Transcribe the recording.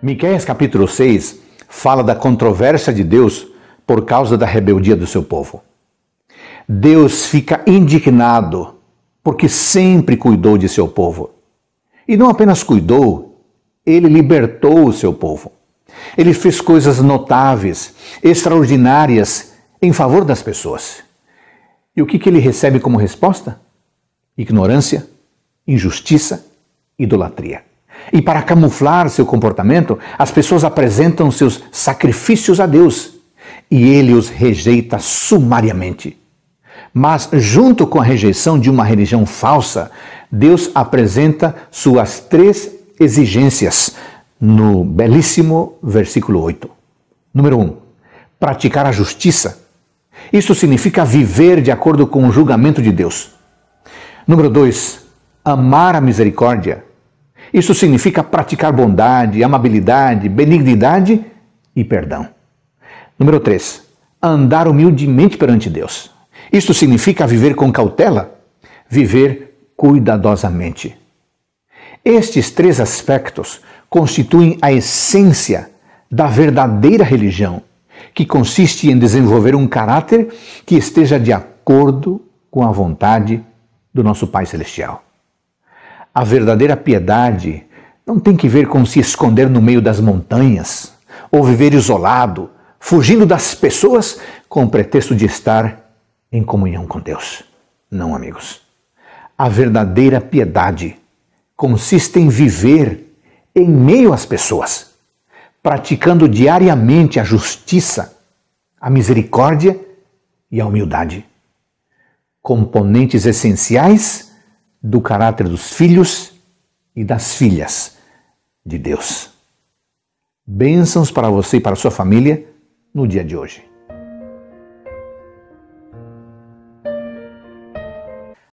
Miqueias capítulo 6 fala da controvérsia de Deus por causa da rebeldia do seu povo. Deus fica indignado porque sempre cuidou de seu povo. E não apenas cuidou, ele libertou o seu povo. Ele fez coisas notáveis, extraordinárias em favor das pessoas. E o que, que ele recebe como resposta? Ignorância, injustiça, idolatria. E para camuflar seu comportamento, as pessoas apresentam seus sacrifícios a Deus e ele os rejeita sumariamente. Mas, junto com a rejeição de uma religião falsa, Deus apresenta suas três exigências no belíssimo versículo 8. Número 1. Um, praticar a justiça. Isso significa viver de acordo com o julgamento de Deus. Número 2. Amar a misericórdia. Isso significa praticar bondade, amabilidade, benignidade e perdão. Número 3. Andar humildemente perante Deus. Isso significa viver com cautela, viver cuidadosamente. Estes três aspectos constituem a essência da verdadeira religião, que consiste em desenvolver um caráter que esteja de acordo com a vontade do nosso Pai Celestial. A verdadeira piedade não tem que ver com se esconder no meio das montanhas ou viver isolado, fugindo das pessoas com o pretexto de estar em comunhão com Deus. Não, amigos. A verdadeira piedade consiste em viver em meio às pessoas, praticando diariamente a justiça, a misericórdia e a humildade. Componentes essenciais do caráter dos filhos e das filhas de Deus. Bênçãos para você e para sua família no dia de hoje.